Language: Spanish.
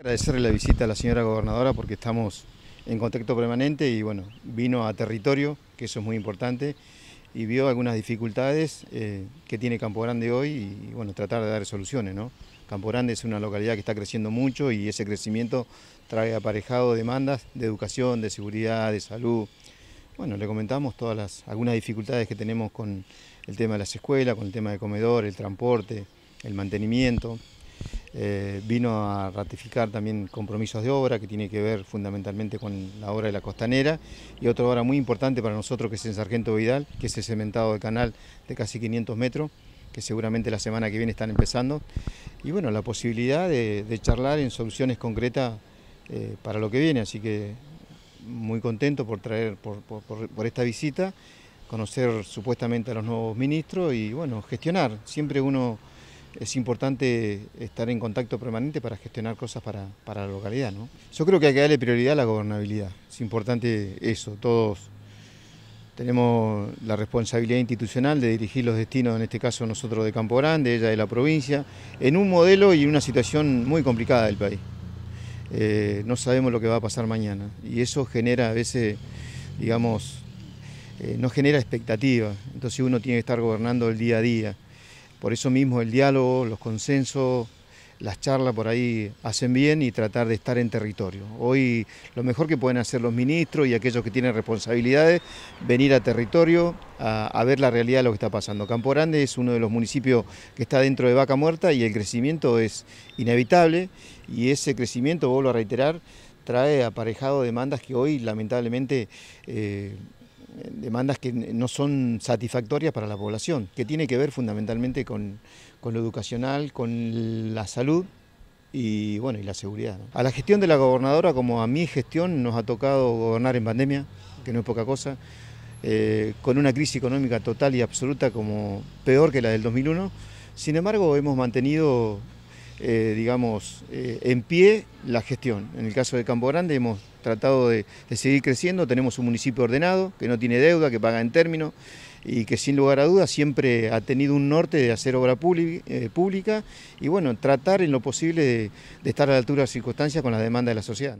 Agradecerle la visita a la señora gobernadora porque estamos en contacto permanente y bueno, vino a territorio, que eso es muy importante, y vio algunas dificultades eh, que tiene Campo Grande hoy y bueno, tratar de dar soluciones, ¿no? Campo Grande es una localidad que está creciendo mucho y ese crecimiento trae aparejado demandas de educación, de seguridad, de salud. Bueno, le comentamos todas las algunas dificultades que tenemos con el tema de las escuelas, con el tema de comedor, el transporte, el mantenimiento. Eh, vino a ratificar también compromisos de obra que tiene que ver fundamentalmente con la obra de la costanera y otra obra muy importante para nosotros que es en Sargento Vidal, que es el cementado de canal de casi 500 metros, que seguramente la semana que viene están empezando. Y bueno, la posibilidad de, charlar en soluciones concretas eh, para lo que viene, así que muy contento por traer, por, por esta visita, conocer supuestamente a los nuevos ministros y bueno, gestionar. Siempre uno es importante estar en contacto permanente para gestionar cosas para, la localidad. Yo creo que hay que darle prioridad a la gobernabilidad, es importante eso, todos tenemos la responsabilidad institucional de dirigir los destinos, en este caso nosotros de Campo Grande, ella de la provincia, en un modelo y en una situación muy complicada del país. Eh, no sabemos lo que va a pasar mañana y eso genera a veces, digamos, eh, no genera expectativas, entonces uno tiene que estar gobernando el día a día. Por eso mismo el diálogo, los consensos, las charlas por ahí hacen bien y tratar de estar en territorio. Hoy lo mejor que pueden hacer los ministros y aquellos que tienen responsabilidades, venir a territorio a, ver la realidad de lo que está pasando. Campo Grande es uno de los municipios que está dentro de Vaca Muerta y el crecimiento es inevitable y ese crecimiento, vuelvo a reiterar, trae aparejado demandas que hoy lamentablemente... Eh, demandas que no son satisfactorias para la población, que tiene que ver fundamentalmente con, lo educacional, con la salud y bueno, y la seguridad. A la gestión de la gobernadora, como a mi gestión, nos ha tocado gobernar en pandemia, que no es poca cosa, eh, con una crisis económica total y absoluta como peor que la del 2001. Sin embargo, hemos mantenido eh, digamos, eh, en pie la gestión. En el caso de Campo Grande hemos tratado de, seguir creciendo, tenemos un municipio ordenado, que no tiene deuda, que paga en términos y que sin lugar a dudas siempre ha tenido un norte de hacer obra eh, pública y bueno, tratar en lo posible de, estar a la altura de las circunstancias con las demandas de la sociedad.